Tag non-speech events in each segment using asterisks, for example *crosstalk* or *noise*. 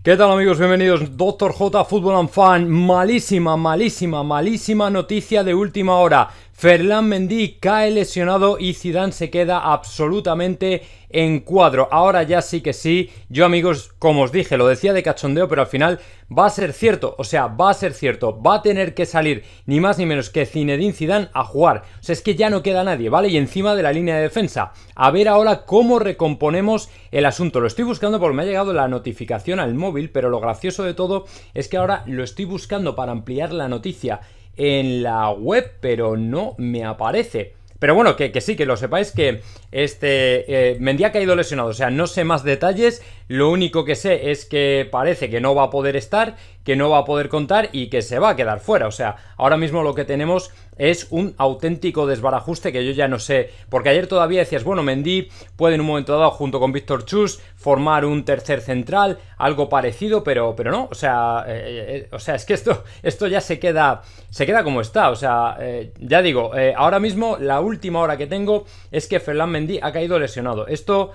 ¿Qué tal amigos? Bienvenidos. Doctor J Fútbol and Fan. Malísima, malísima, malísima noticia de última hora. Ferlán Mendy cae lesionado y Zidane se queda absolutamente en cuadro. Ahora ya sí que sí. Yo amigos, como os dije, lo decía de cachondeo, pero al final va a ser cierto. O sea, va a ser cierto. Va a tener que salir ni más ni menos que Zinedine Zidane a jugar. O sea, es que ya no queda nadie, ¿vale? Y encima de la línea de defensa. A ver ahora cómo recomponemos el asunto. Lo estoy buscando porque me ha llegado la notificación al móvil, pero lo gracioso de todo es que ahora lo estoy buscando para ampliar la noticia en la web, pero no me aparece. Pero bueno, que, sí, que lo sepáis que este eh, que ha ido lesionado, o sea, no sé más detalles, lo único que sé es que parece que no va a poder estar que no va a poder contar y que se va a quedar fuera. O sea, ahora mismo lo que tenemos es un auténtico desbarajuste que yo ya no sé, porque ayer todavía decías, bueno, Mendy puede en un momento dado junto con Víctor Chus formar un tercer central, algo parecido, pero, pero no, o sea, eh, eh, eh, o sea, es que esto, esto ya se queda, se queda como está, o sea, ya digo, ahora mismo la última hora que tengo es que Fernán Mendy ha caído lesionado. Esto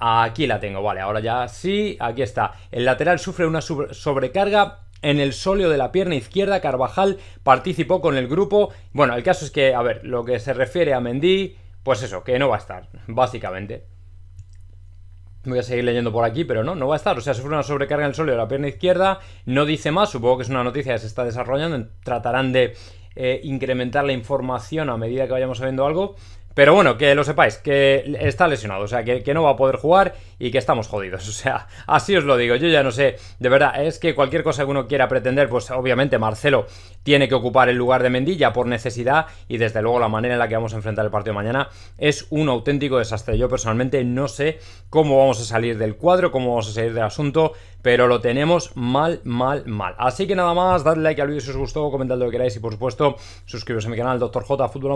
Aquí la tengo, vale, ahora ya sí, aquí está. El lateral sufre una sobrecarga en el sóleo de la pierna izquierda, Carvajal participó con el grupo. Bueno, el caso es que, a ver, lo que se refiere a Mendy, pues eso, que no va a estar, básicamente. Voy a seguir leyendo por aquí, pero no, no va a estar. O sea, sufre una sobrecarga en el sóleo de la pierna izquierda. No dice más, supongo que es una noticia que se está desarrollando. Tratarán de eh, incrementar la información a medida que vayamos sabiendo algo. Pero bueno, que lo sepáis, que está lesionado, o sea, que, no va a poder jugar y que estamos jodidos. *laughs* O sea, así os lo digo, yo ya no sé, de verdad, es que cualquier cosa que uno quiera pretender, pues obviamente Marcelo tiene que ocupar el lugar de Mendilla por necesidad y desde luego la manera en la que vamos a enfrentar el partido de mañana es un auténtico desastre. Yo personalmente no sé cómo vamos a salir del cuadro, cómo vamos a salir del asunto, pero lo tenemos mal, mal, mal. Así que nada más, dadle like al vídeo si os gustó, comentad lo que queráis y por supuesto suscribiros a mi canal Dr. J Fútbol